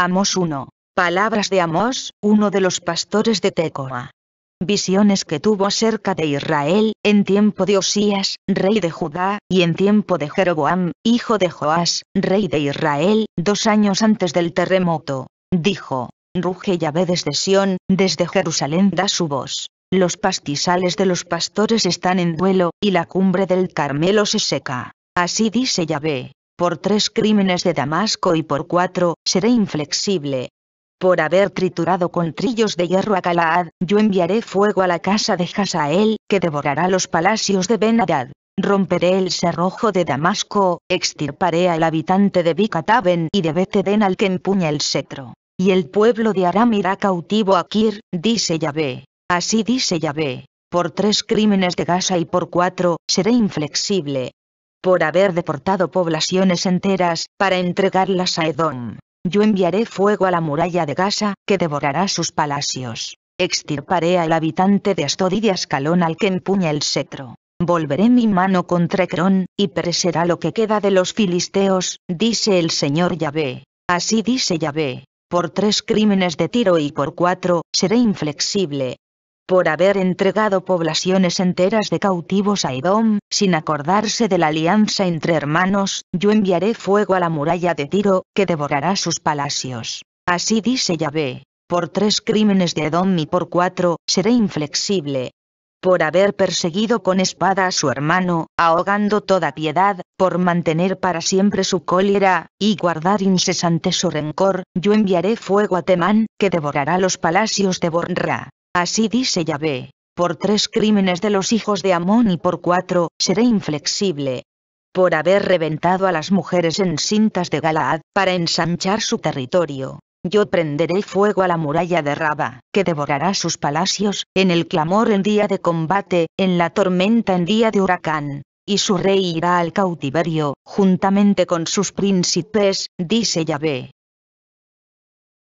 Amos 1. Palabras de Amos, uno de los pastores de Tecoa. Visiones que tuvo acerca de Israel, en tiempo de Osías, rey de Judá, y en tiempo de Jeroboam, hijo de Joás, rey de Israel, dos años antes del terremoto. Dijo, Ruge Yahvé desde Sión, desde Jerusalén da su voz. Los pastizales de los pastores están en duelo, y la cumbre del Carmelo se seca. Así dice Yahvé, por tres crímenes de Damasco y por cuatro, seré inflexible. Por haber triturado con trillos de hierro a Galaad, yo enviaré fuego a la casa de Hazael, que devorará los palacios de Ben-Hadad. Romperé el cerrojo de Damasco, extirparé al habitante de Bicataben y de Beteden al que empuña el cetro. Y el pueblo de Aram irá cautivo a Kir, dice Yahvé. Así dice Yahvé. Por tres crímenes de Gaza y por cuatro, seré inflexible por haber deportado poblaciones enteras, para entregarlas a Edom. Yo enviaré fuego a la muralla de Gaza, que devorará sus palacios. Extirparé al habitante de Astod y de Ascalón al que empuña el cetro. Volveré mi mano contra Ecrón, y perecerá lo que queda de los filisteos, dice el Señor Yahvé. Así dice Yahvé. Por tres crímenes de tiro y por cuatro, seré inflexible, por haber entregado poblaciones enteras de cautivos a Edom, sin acordarse de la alianza entre hermanos, yo enviaré fuego a la muralla de Tiro, que devorará sus palacios. Así dice Yahvé, por tres crímenes de Edom y por cuatro, seré inflexible, por haber perseguido con espada a su hermano, ahogando toda piedad, por mantener para siempre su cólera, y guardar incesante su rencor, yo enviaré fuego a Temán, que devorará los palacios de Borra. Así dice Yahvé, por tres crímenes de los hijos de Amón y por cuatro, seré inflexible. Por haber reventado a las mujeres en cintas de Galaad, para ensanchar su territorio, yo prenderé fuego a la muralla de Raba, que devorará sus palacios, en el clamor en día de combate, en la tormenta en día de huracán. Y su rey irá al cautiverio, juntamente con sus príncipes, dice Yahvé.